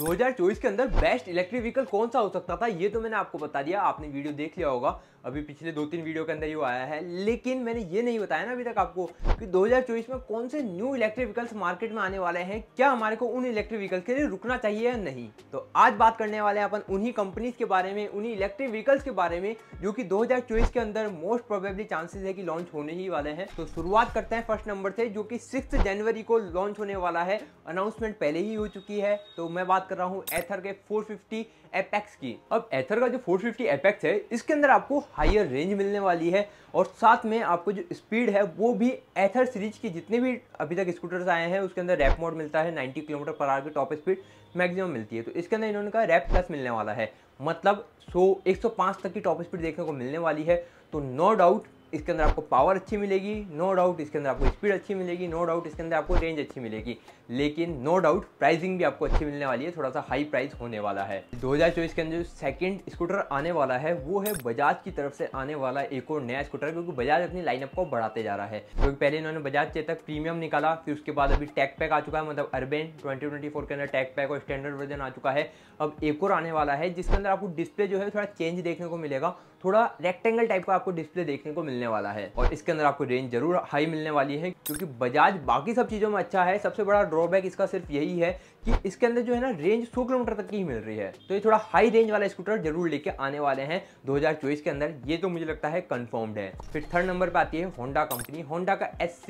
2024 के अंदर best electric vehicle कौन सा हो सकता था ये तो मैंने आपको बता दिया आपने वीडियो देख लिया होगा अभी पिछले दो तीन वीडियो के अंदर ये आया है लेकिन मैंने ये नहीं बताया ना अभी तक आपको कि 2024 में कौन से न्यू इलेक्ट्रिक व्हीकल्स मार्केट में आने वाले हैं क्या हमारे को उन इलेक्ट्रिक व्हीकल्स के लिए रुकना चाहिए या नहीं तो आज बात करने वाले हैं अपन उन्हीं कंपनीज के बारे में उन्हीं इलेक्ट्रिक व्हीकल्स के बारे में जो कि 2024 के अंदर मोस्ट प्रोबेबली चांसेस है कि लॉन्च होने ही वाले हैं तो शुरुआत करते हैं फर्स्ट नंबर से जो कि सिक्स जनवरी को लॉन्च होने वाला है अनाउंसमेंट पहले ही हो चुकी है तो मैं बात बात कर रहा हूँ एथर के 450 एपेक्स की अब एथर का जो 450 फिफ्टी एपेक्स है इसके अंदर आपको हायर रेंज मिलने वाली है और साथ में आपको जो स्पीड है वो भी एथर सीरीज के जितने भी अभी तक स्कूटर्स आए हैं उसके अंदर रैप मोड मिलता है 90 किलोमीटर पर आर की टॉप स्पीड मैक्सिमम मिलती है तो इसके अंदर इन्होंने कहा रैप प्लस मिलने वाला है मतलब सो एक तक की टॉप स्पीड देखने को मिलने वाली है तो नो डाउट इसके अंदर आपको पावर अच्छी मिलेगी नो डाउट इसके अंदर आपको स्पीड अच्छी मिलेगी नो डाउट इसके अंदर आपको रेंज अच्छी मिलेगी लेकिन नो डाउट प्राइसिंग भी आपको अच्छी मिलने वाली है थोड़ा सा हाई प्राइस होने वाला है दो के अंदर जो सेकेंड स्कूटर आने वाला है वो है बजाज की तरफ से आने वाला एक और नया स्कूटर क्योंकि बजाज अपनी लाइनअप को बढ़ाते जा रहा है क्योंकि पहले इन्होंने बजाज चेतक प्रीमियम निकाला फिर उसके बाद अभी टैक पैक आ चुका है मतलब अर्बेन ट्वेंटी के अंदर टैक पैक और स्टैंडर्ड वर्जन आ चुका है अब एक और आने वाला है जिसके अंदर आपको डिस्प्ले जो है थोड़ा चेंज देखने को मिलेगा थोड़ा रेक्टेंगल टाइप का आपको डिस्प्ले देखने को मिलने मिलने वाला है और इसके अंदर आपको रेंज जरूर हाई मिलने वाली है क्योंकि बजाज बाकी सब चीज़ों में अच्छा है सबसे बड़ा ड्रॉबैक इसका सिर्फ यही है कि इसके अंदर जो है ना रेंज 100 किलोमीटर तक की ही मिल रही है तो ये थोड़ा हाई रेंज वाला स्कूटर जरूर लेके आने वाले हैं 2024 के अंदर ये तो मुझे लगता है कन्फर्म्ड है फिर थर्ड नंबर पर आती है होंडा कंपनी होंडा का एस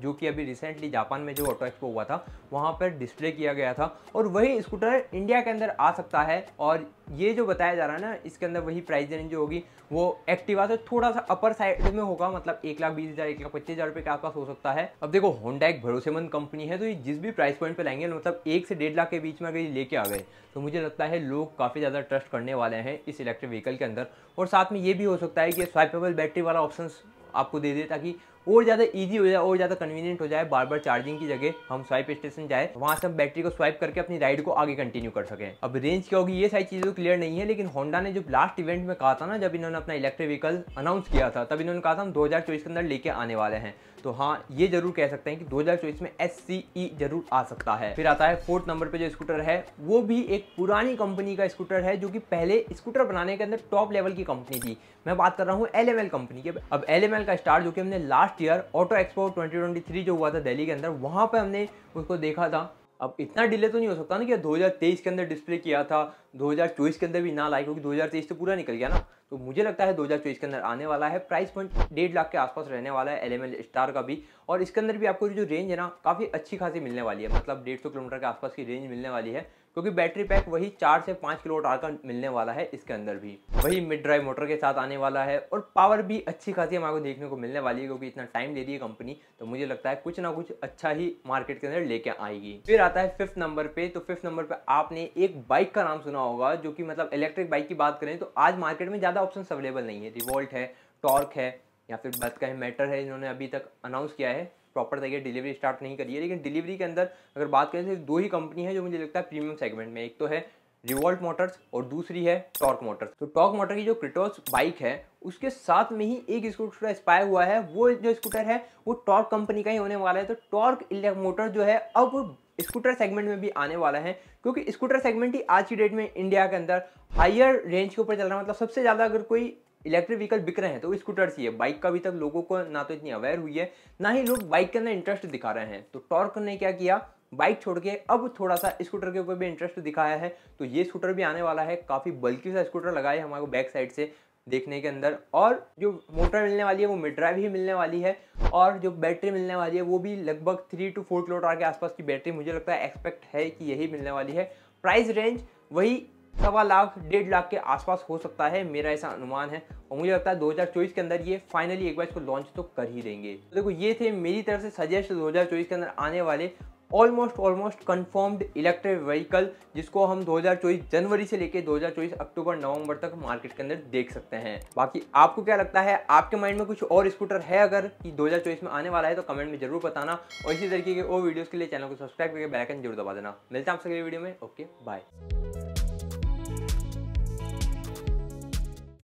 जो कि अभी रिसेंटली जापान में जो ऑटो एक्सपो हुआ था वहाँ पर डिस्प्ले किया गया था और वही स्कूटर इंडिया के अंदर आ सकता है और ये जो बताया जा रहा है ना इसके अंदर वही प्राइस रेंज जो होगी वो एक्टिवा से थोड़ा सा अपर साइड में होगा मतलब एक लाख बीस हज़ार एक लाख पच्चीस हज़ार रुपये के आसपास हो सकता है अब देखो होंडा एक भरोसेमंद कंपनी है तो ये जिस भी प्राइस पॉइंट पे लाएंगे मतलब एक से डेढ़ लाख के बीच में अगर ये लेके आ गए तो मुझे लगता है लोग काफ़ी ज़्यादा ट्रस्ट करने वाले हैं इस इलेक्ट्रिक व्हीकल के अंदर और साथ में ये भी हो सकता है कि स्वाइपेबल बैटरी वाला ऑप्शन आपको दे दे ताकि और ज़्यादा ईजी हो जाए और ज़्यादा कन्वीनियंट हो जाए बार बार चार्जिंग की जगह हम स्वाइप स्टेशन जाए वहां से हम बैटरी को स्वाइप करके अपनी राइड को आगे कंटिन्यू कर सके अब रेंज क्या होगी ये सारी चीज़ें क्लियर नहीं है लेकिन होंडा ने जो लास्ट इवेंट में कहा था ना जब इन्होंने अपना इलेक्ट्रिक व्हीकल अनाउंस किया था तब इन्होंने कहा था हम दो के अंदर लेके आने वाले हैं तो हाँ ये जरूर कह सकते हैं कि दो में एस e जरूर आ सकता है फिर आता है फोर्थ नंबर पे जो स्कूटर है वो भी एक पुरानी कंपनी का स्कूटर है जो कि पहले स्कूटर बनाने के अंदर टॉप लेवल की कंपनी थी मैं बात कर रहा हूँ एल कंपनी की अब एल का स्टार जो कि हमने last last year auto expo 2023 जो हुआ था दिल्ली के अंदर वहाँ पर हमने उसको देखा था अब इतना डिले तो नहीं हो सकता ना कि 2023 के अंदर डिस्प्ले किया था 2024 के अंदर भी ना लाए क्योंकि 2023 तो पूरा निकल गया ना तो मुझे लगता है 2024 के अंदर आने वाला है प्राइस पॉइंट डेढ़ लाख के आसपास रहने वाला है एल स्टार का भी और इसके अंदर भी आपको जो रेंज है ना काफ़ी अच्छी खासी मिलने वाली है मतलब डेढ़ किलोमीटर के आसपास की रेंज मिलने वाली है क्योंकि बैटरी पैक वही चार से पाँच किलो आर का मिलने वाला है इसके अंदर भी वही मिड ड्राइव मोटर के साथ आने वाला है और पावर भी अच्छी खासी हमारे को देखने को मिलने वाली है क्योंकि इतना टाइम दे रही है कंपनी तो मुझे लगता है कुछ ना कुछ अच्छा ही मार्केट के अंदर लेके आएगी फिर आता है फिफ्थ नंबर पे तो फिफ्थ नंबर पे आपने एक बाइक का नाम सुना होगा जो कि मतलब इलेक्ट्रिक बाइक की बात करें तो आज मार्केट में ज़्यादा ऑप्शन अवेलेबल नहीं है रिवोल्ट है टॉर्क है या फिर बस का है मैटर है इन्होंने अभी तक अनाउंस किया है प्रॉपर तरीके डिलीवरी स्टार्ट नहीं करी है लेकिन डिलीवरी के अंदर अगर बात करें तो दो ही कंपनी है जो मुझे लगता है प्रीमियम सेगमेंट में एक तो है रिवॉल्ट मोटर्स और दूसरी है टॉर्क मोटर्स तो टॉर्क मोटर की जो क्रिटोस बाइक है उसके साथ में ही एक स्कूटर एक्सपायर हुआ है वो जो स्कूटर है वो टॉर्क कंपनी का ही होने वाला है तो टॉर्क इलेक्ट मोटर जो है अब स्कूटर सेगमेंट में भी आने वाला है क्योंकि स्कूटर सेगमेंट ही आज की डेट में इंडिया के अंदर हायर रेंज के ऊपर चल रहा है मतलब सबसे ज़्यादा अगर कोई इलेक्ट्रिक व्हीकल बिक रहे हैं तो स्कूटर चाहिए बाइक का अभी तक लोगों को ना तो इतनी अवेयर हुई है ना ही लोग बाइक के अंदर इंटरेस्ट दिखा रहे हैं तो टॉर्क ने क्या किया बाइक छोड़ के अब थोड़ा सा स्कूटर के ऊपर भी इंटरेस्ट दिखाया है तो ये स्कूटर भी आने वाला है काफ़ी बल्कि सा स्कूटर लगाया है हमारे बैक साइड से देखने के अंदर और जो मोटर मिलने वाली है वो मिड ड्राइव ही मिलने वाली है और जो बैटरी मिलने वाली है वो भी लगभग थ्री टू फोर किलोमीटर के आसपास की बैटरी मुझे लगता है एक्सपेक्ट है कि यही मिलने वाली है प्राइस रेंज वही सवा लाख डेढ़ लाख के आसपास हो सकता है मेरा ऐसा अनुमान है और मुझे लगता है 2024 के अंदर ये फाइनली एक बार इसको लॉन्च तो कर ही देंगे तो देखो ये थे मेरी तरफ से सजेस्ट 2024 के अंदर आने वाले almost almost confirmed electric vehicle जिसको हम 2024 जनवरी से लेके 2024 अक्टूबर नवंबर तक मार्केट के अंदर देख सकते हैं बाकी आपको क्या लगता है आपके माइंड में कुछ और स्कूटर है अगर कि 2024 में आने वाला है तो कमेंट में जरूर बताना और इसी तरीके के और वीडियोस के लिए चैनल को सब्सक्राइब करके बेलाइकन जरूर दबा देना मिलते हैं आपसे अगले वीडियो में ओके बाय